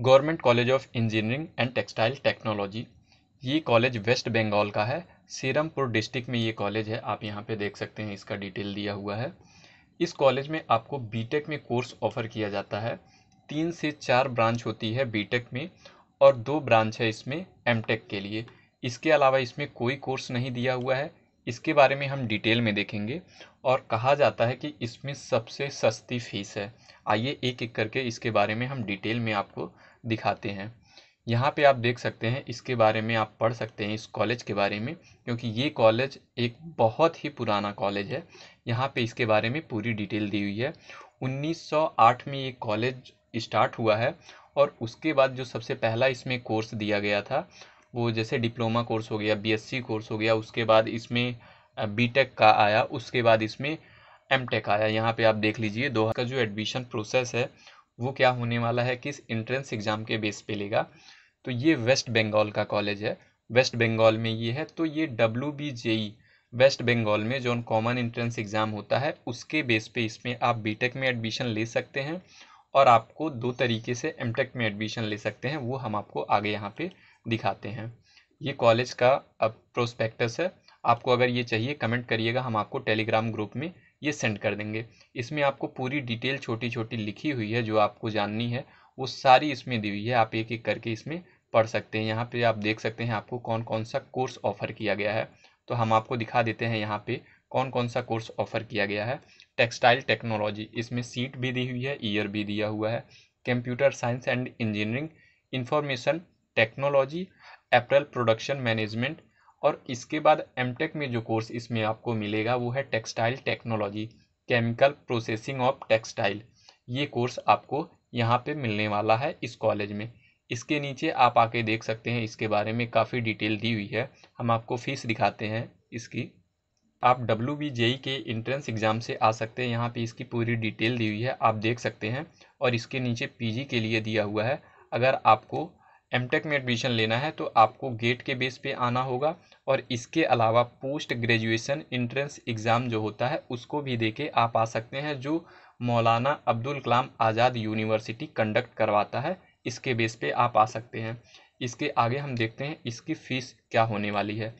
government college of engineering and textile technology ये college West Bengal का है सीरमपुर डिस्ट्रिक्ट में ये कॉलेज है आप यहाँ पे देख सकते हैं इसका डिटेल दिया हुआ है इस कॉलेज में आपको बीटेक में कोर्स ऑफर किया जाता है तीन से चार ब्रांच होती है बीटेक में और दो ब्रांच है इसमें एमटेक के लिए इसके अलावा इसमें कोई कोर्स नहीं दिया हुआ है इसके बारे में हम डिटेल में देखेंगे और कहा जाता है कि इसमें सबसे सस्ती फीस है आइए एक एक करके इसके बारे में हम डिटेल में आपको दिखाते हैं यहाँ पे आप देख सकते हैं इसके बारे में आप पढ़ सकते हैं इस कॉलेज के बारे में क्योंकि ये कॉलेज एक बहुत ही पुराना कॉलेज है यहाँ पे इसके बारे में पूरी डिटेल दी हुई है 1908 में ये कॉलेज स्टार्ट हुआ है और उसके बाद जो सबसे पहला इसमें कोर्स दिया गया था वो जैसे डिप्लोमा कोर्स हो गया बीएससी कोर्स हो गया उसके बाद इसमें बीटेक का आया उसके बाद इसमें एमटेक आया यहाँ पे आप देख लीजिए दो का जो एडमिशन प्रोसेस है वो क्या होने वाला है किस इंट्रेंस एग्ज़ाम के बेस पे लेगा तो ये वेस्ट बंगाल का कॉलेज है वेस्ट बंगाल में ये है तो ये डब्ल्यू बी वेस्ट बंगाल में जो कॉमन एंट्रेंस एग्ज़ाम होता है उसके बेस पे इसमें आप बी में एडमिशन ले सकते हैं और आपको दो तरीके से एम में एडमिशन ले सकते हैं वो हम आपको आगे यहाँ पर दिखाते हैं ये कॉलेज का अब प्रोस्पेक्टस है आपको अगर ये चाहिए कमेंट करिएगा हम आपको टेलीग्राम ग्रुप में ये सेंड कर देंगे इसमें आपको पूरी डिटेल छोटी छोटी लिखी हुई है जो आपको जाननी है वो सारी इसमें दी हुई है आप एक एक करके इसमें पढ़ सकते हैं यहाँ पे आप देख सकते हैं आपको कौन कौन सा कोर्स ऑफर किया गया है तो हम आपको दिखा देते हैं यहाँ पे कौन कौन सा कोर्स ऑफर किया गया है टेक्सटाइल टेक्नोलॉजी इसमें सीट भी दी हुई है ईयर भी दिया हुआ है computer science and engineering information technology apparel production management और इसके बाद एम में जो कोर्स इसमें आपको मिलेगा वो है textile technology chemical processing of textile ये कोर्स आपको यहाँ पे मिलने वाला है इस कॉलेज में इसके नीचे आप आके देख सकते हैं इसके बारे में काफ़ी डिटेल दी हुई है हम आपको फ़ीस दिखाते हैं इसकी आप डब्ल्यू बी e के इंट्रेंस एग्ज़ाम से आ सकते हैं यहाँ पे इसकी पूरी डिटेल दी हुई है आप देख सकते हैं और इसके नीचे पीजी के लिए दिया हुआ है अगर आपको एम टेक में एडमिशन लेना है तो आपको गेट के बेस पे आना होगा और इसके अलावा पोस्ट ग्रेजुएशन इंट्रेंस एग्ज़ाम जो होता है उसको भी दे के आप आ सकते हैं जो मौलाना अब्दुल कलाम आज़ाद यूनिवर्सिटी कंडक्ट करवाता है इसके बेस पे आप आ सकते हैं इसके आगे हम देखते हैं इसकी फ़ीस क्या होने वाली है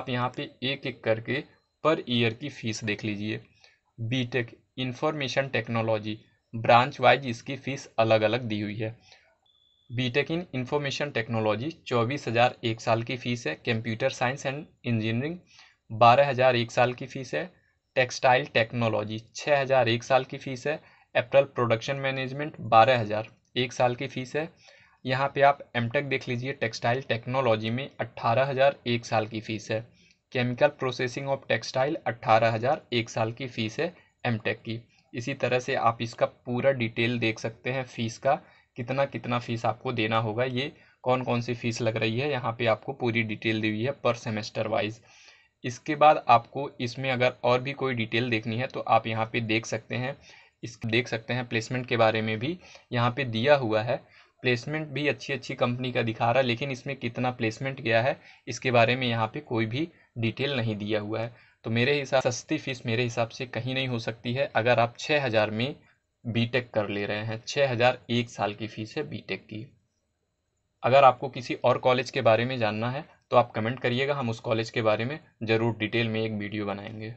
आप यहाँ पे एक एक करके पर ईयर की फ़ीस देख लीजिए B information technology branch wise इसकी फ़ीस अलग अलग दी हुई है बीटेक इन इंफॉर्मेशन टेक्नोलॉजी चौबीस हज़ार एक साल की फ़ीस है कंप्यूटर साइंस एंड इंजीनियरिंग बारह हज़ार एक साल की फ़ीस है टेक्सटाइल टेक्नोलॉजी छः हज़ार एक साल की फ़ीस है अप्रैल प्रोडक्शन मैनेजमेंट बारह हज़ार एक साल की फ़ीस है यहाँ पे आप एमटेक देख लीजिए टेक्सटाइल टेक्नोलॉजी में अट्ठारह हज़ार एक साल की फ़ीस है केमिकल प्रोसेसिंग ऑफ टेक्सटाइल अट्ठारह हज़ार एक साल की फ़ीस है एमटेक की इसी तरह से आप इसका पूरा डिटेल देख सकते हैं फ़ीस का कितना कितना फ़ीस आपको देना होगा ये कौन कौन सी फ़ीस लग रही है यहाँ पे आपको पूरी डिटेल दी हुई है पर सेमेस्टर वाइज इसके बाद आपको इसमें अगर और भी कोई डिटेल देखनी है तो आप यहाँ पे देख सकते हैं इस देख सकते हैं प्लेसमेंट के बारे में भी यहाँ पे दिया हुआ है प्लेसमेंट भी अच्छी अच्छी कंपनी का दिखा रहा है लेकिन इसमें कितना प्लेसमेंट गया है इसके बारे में यहाँ पर कोई भी डिटेल नहीं दिया हुआ है तो मेरे हिसाब सस्ती फ़ीस मेरे हिसाब से कहीं नहीं हो सकती है अगर आप छः हज़ार में बीटेक कर ले रहे हैं छः हज़ार एक साल की फ़ीस है बीटेक की अगर आपको किसी और कॉलेज के बारे में जानना है तो आप कमेंट करिएगा हम उस कॉलेज के बारे में ज़रूर डिटेल में एक वीडियो बनाएंगे